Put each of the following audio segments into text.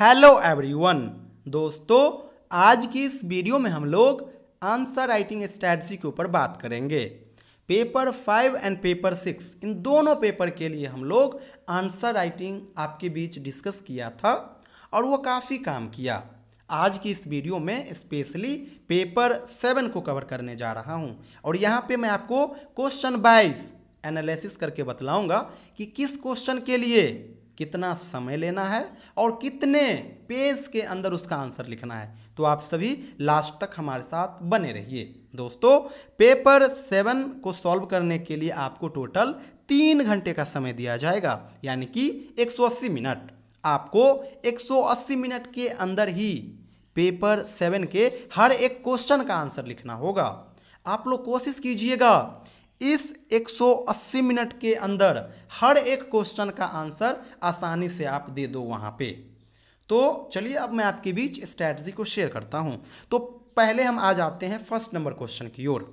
hello everyone दोस्तों आज की इस वीडियो में हम लोग आंसर राइटिंग स्ट्रैटी के ऊपर बात करेंगे paper five and paper six इन दोनों पेपर के लिए हम लोग आंसर राइटिंग आपके बीच डिस्कस किया था और वो काफ़ी काम किया आज की इस वीडियो में स्पेशली पेपर सेवन को कवर करने जा रहा हूँ और यहाँ पे मैं आपको क्वेश्चन वाइज एनालिसिस करके बतलाऊँगा कि किस क्वेश्चन के लिए कितना समय लेना है और कितने पेज के अंदर उसका आंसर लिखना है तो आप सभी लास्ट तक हमारे साथ बने रहिए दोस्तों पेपर सेवन को सॉल्व करने के लिए आपको टोटल तीन घंटे का समय दिया जाएगा यानी कि 180 मिनट आपको 180 मिनट के अंदर ही पेपर सेवन के हर एक क्वेश्चन का आंसर लिखना होगा आप लोग कोशिश कीजिएगा इस 180 मिनट के अंदर हर एक क्वेश्चन का आंसर आसानी से आप दे दो वहाँ पे तो चलिए अब मैं आपके बीच स्ट्रैटी को शेयर करता हूँ तो पहले हम आ जाते हैं फर्स्ट नंबर क्वेश्चन की ओर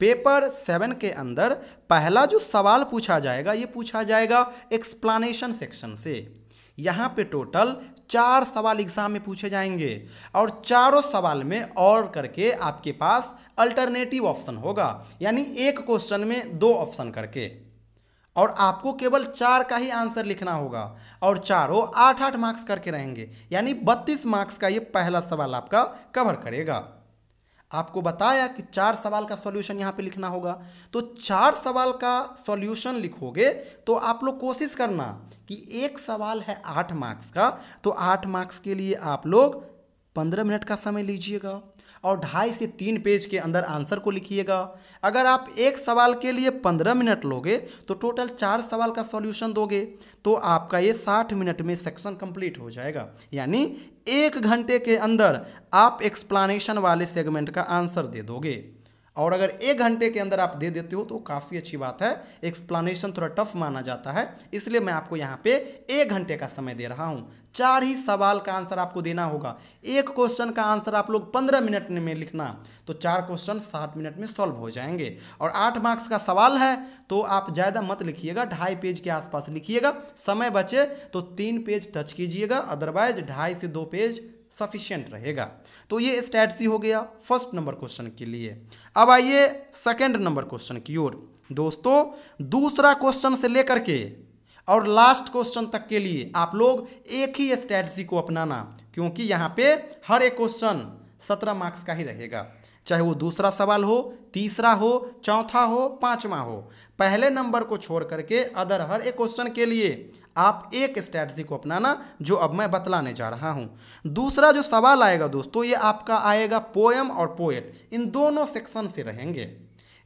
पेपर सेवन के अंदर पहला जो सवाल पूछा जाएगा ये पूछा जाएगा एक्सप्लानेशन सेक्शन से यहाँ पे टोटल चार सवाल एग्जाम में पूछे जाएंगे और चारों सवाल में और करके आपके पास अल्टरनेटिव ऑप्शन होगा यानी एक क्वेश्चन में दो ऑप्शन करके और आपको केवल चार का ही आंसर लिखना होगा और चारों आठ आठ मार्क्स करके रहेंगे यानी बत्तीस मार्क्स का ये पहला सवाल आपका कवर करेगा आपको बताया कि चार सवाल का सॉल्यूशन यहाँ पे लिखना होगा तो चार सवाल का सॉल्यूशन लिखोगे तो आप लोग कोशिश करना कि एक सवाल है आठ मार्क्स का तो आठ मार्क्स के लिए आप लोग पंद्रह मिनट का समय लीजिएगा और ढाई से तीन पेज के अंदर आंसर को लिखिएगा अगर आप एक सवाल के लिए पंद्रह मिनट लोगे तो टोटल चार सवाल का सॉल्यूशन दोगे तो आपका ये साठ मिनट में सेक्शन कंप्लीट हो जाएगा यानी एक घंटे के अंदर आप एक्सप्लानेशन वाले सेगमेंट का आंसर दे दोगे और अगर एक घंटे के अंदर आप दे देते हो तो काफ़ी अच्छी बात है एक्सप्लानेशन थोड़ा टफ माना जाता है इसलिए मैं आपको यहाँ पे एक घंटे का समय दे रहा हूँ चार ही सवाल का आंसर आपको देना होगा एक क्वेश्चन का आंसर आप लोग पंद्रह मिनट में लिखना तो चार क्वेश्चन साठ मिनट में सॉल्व हो जाएंगे और आठ मार्क्स का सवाल है तो आप ज़्यादा मत लिखिएगा ढाई पेज के आसपास लिखिएगा समय बचे तो तीन पेज टच कीजिएगा अदरवाइज ढाई से दो पेज सफिशियंट रहेगा तो ये स्ट्रैटी हो गया फर्स्ट नंबर क्वेश्चन के लिए अब आइए सेकेंड नंबर क्वेश्चन की ओर दोस्तों दूसरा क्वेश्चन से लेकर के और लास्ट क्वेश्चन तक के लिए आप लोग एक ही स्ट्रैटी को अपनाना क्योंकि यहाँ पे हर एक क्वेश्चन सत्रह मार्क्स का ही रहेगा चाहे वो दूसरा सवाल हो तीसरा हो चौथा हो पांचवा हो पहले नंबर को छोड़ करके अदर हर एक क्वेश्चन के लिए आप एक स्ट्रैटी को अपनाना जो अब मैं बतलाने जा रहा हूँ दूसरा जो सवाल आएगा दोस्तों ये आपका आएगा पोएम और पोएट इन दोनों सेक्शन से रहेंगे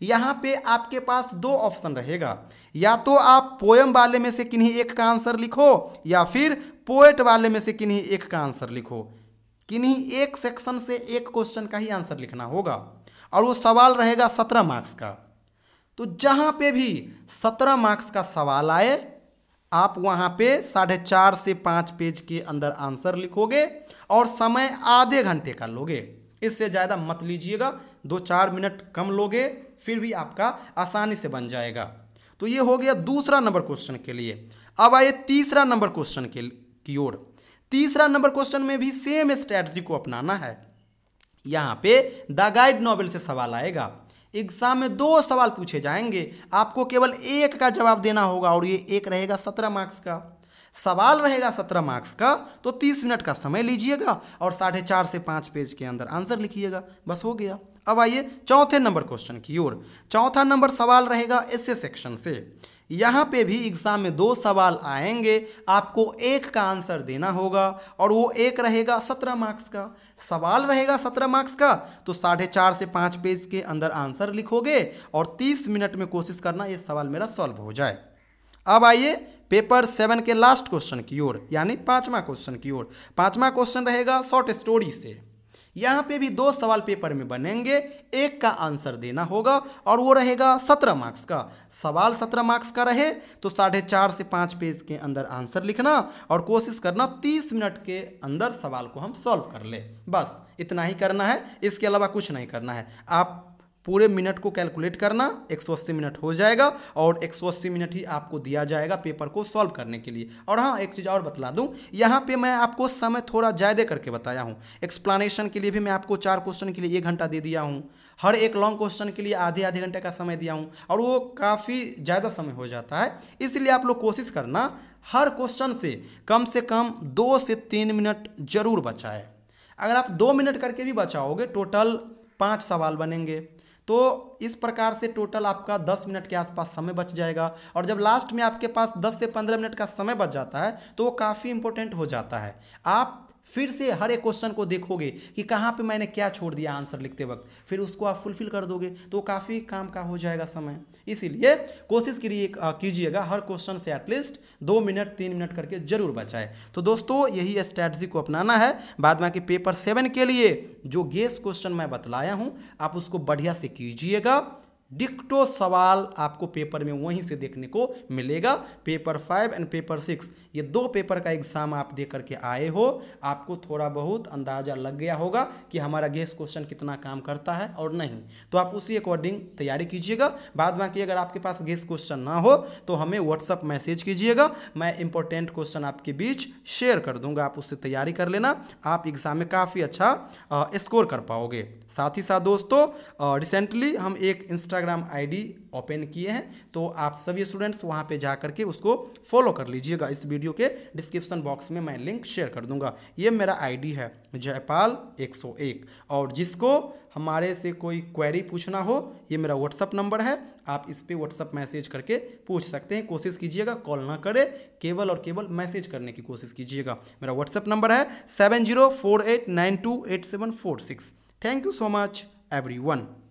यहाँ पे आपके पास दो ऑप्शन रहेगा या तो आप पोएम वाले में से किन्हीं एक का आंसर लिखो या फिर पोएट वाले में से किन्हीं एक का आंसर लिखो किन्हीं एक सेक्शन से एक क्वेश्चन का ही आंसर लिखना होगा और वो सवाल रहेगा सत्रह मार्क्स का तो जहाँ पे भी सत्रह मार्क्स का सवाल आए आप वहाँ पे साढ़े चार से पाँच पेज के अंदर आंसर लिखोगे और समय आधे घंटे का लोगे इससे ज़्यादा मत लीजिएगा दो चार मिनट कम लोगे फिर भी आपका आसानी से बन जाएगा तो ये हो गया दूसरा नंबर क्वेश्चन के लिए अब आइए तीसरा नंबर क्वेश्चन के की ओर तीसरा नंबर क्वेश्चन में भी सेम स्ट्रैटी को अपनाना है यहाँ पे द गाइड नॉवल से सवाल आएगा एग्जाम में दो सवाल पूछे जाएंगे आपको केवल एक का जवाब देना होगा और ये एक रहेगा सत्रह मार्क्स का सवाल रहेगा सत्रह मार्क्स का तो तीस मिनट का समय लीजिएगा और साढ़े चार से पाँच पेज के अंदर आंसर लिखिएगा बस हो गया अब आइए चौथे नंबर क्वेश्चन की ओर चौथा नंबर सवाल रहेगा ए सेक्शन से यहाँ पे भी एग्ज़ाम में दो सवाल आएंगे आपको एक का आंसर देना होगा और वो एक रहेगा सत्रह मार्क्स का सवाल रहेगा सत्रह मार्क्स का तो साढ़े चार से पाँच पेज के अंदर आंसर लिखोगे और तीस मिनट में कोशिश करना ये सवाल मेरा सॉल्व हो जाए अब आइए पेपर सेवन के लास्ट क्वेश्चन की ओर यानी पाँचवा क्वेश्चन की ओर पाँचवा क्वेश्चन रहेगा शॉर्ट स्टोरी से यहाँ पे भी दो सवाल पेपर में बनेंगे एक का आंसर देना होगा और वो रहेगा सत्रह मार्क्स का सवाल सत्रह मार्क्स का रहे तो साढ़े चार से पाँच पेज के अंदर आंसर लिखना और कोशिश करना तीस मिनट के अंदर सवाल को हम सॉल्व कर ले बस इतना ही करना है इसके अलावा कुछ नहीं करना है आप पूरे मिनट को कैलकुलेट करना एक मिनट हो जाएगा और एक मिनट ही आपको दिया जाएगा पेपर को सॉल्व करने के लिए और हाँ एक चीज़ और बतला दूँ यहाँ पे मैं आपको समय थोड़ा ज़्यादा करके बताया हूँ एक्सप्लानेशन के लिए भी मैं आपको चार क्वेश्चन के लिए एक घंटा दे दिया हूँ हर एक लॉन्ग क्वेश्चन के लिए आधे आधे घंटे का समय दिया हूँ और वो काफ़ी ज़्यादा समय हो जाता है इसलिए आप लोग कोशिश करना हर क्वेश्चन से कम से कम दो से तीन मिनट जरूर बचाए अगर आप दो मिनट करके भी बचाओगे टोटल पाँच सवाल बनेंगे तो इस प्रकार से टोटल आपका 10 मिनट के आसपास समय बच जाएगा और जब लास्ट में आपके पास 10 से 15 मिनट का समय बच जाता है तो वो काफ़ी इंपॉर्टेंट हो जाता है आप फिर से हर एक क्वेश्चन को देखोगे कि कहाँ पे मैंने क्या छोड़ दिया आंसर लिखते वक्त फिर उसको आप फुलफिल कर दोगे तो काफ़ी काम का हो जाएगा समय इसीलिए कोशिश करिए कीजिएगा हर क्वेश्चन से एटलीस्ट दो मिनट तीन मिनट करके जरूर बचाए तो दोस्तों यही स्ट्रैटी को अपनाना है बाद में कि पेपर सेवन के लिए जो गेस क्वेश्चन मैं बतलाया हूँ आप उसको बढ़िया से कीजिएगा डिक्टो सवाल आपको पेपर में वहीं से देखने को मिलेगा paper five and paper six ये दो पेपर का एग्ज़ाम आप दे करके आए हो आपको थोड़ा बहुत अंदाज़ा लग गया होगा कि हमारा गेस क्वेश्चन कितना काम करता है और नहीं तो आप उसी अकॉर्डिंग तैयारी कीजिएगा बाद बाकी अगर आपके पास गेस क्वेश्चन ना हो तो हमें व्हाट्सअप मैसेज कीजिएगा मैं इंपॉर्टेंट क्वेश्चन आपके बीच शेयर कर दूंगा आप उससे तैयारी कर लेना आप एग्ज़ाम में काफ़ी अच्छा स्कोर कर पाओगे साथ ही साथ दोस्तों रिसेंटली हम एक इंस्टा इंस्टाग्राम आईडी ओपन किए हैं तो आप सभी स्टूडेंट्स वहाँ पे जा करके उसको फॉलो कर लीजिएगा इस वीडियो के डिस्क्रिप्शन बॉक्स में मैं लिंक शेयर कर दूंगा ये मेरा आईडी है जयपाल 101 और जिसको हमारे से कोई क्वेरी पूछना हो ये मेरा व्हाट्सअप नंबर है आप इस पर व्हाट्सअप मैसेज करके पूछ सकते हैं कोशिश कीजिएगा कॉल ना करें केवल और केवल मैसेज करने की कोशिश कीजिएगा मेरा व्हाट्सअप नंबर है seven zero four eight nine two eight seven four six thank you so much every one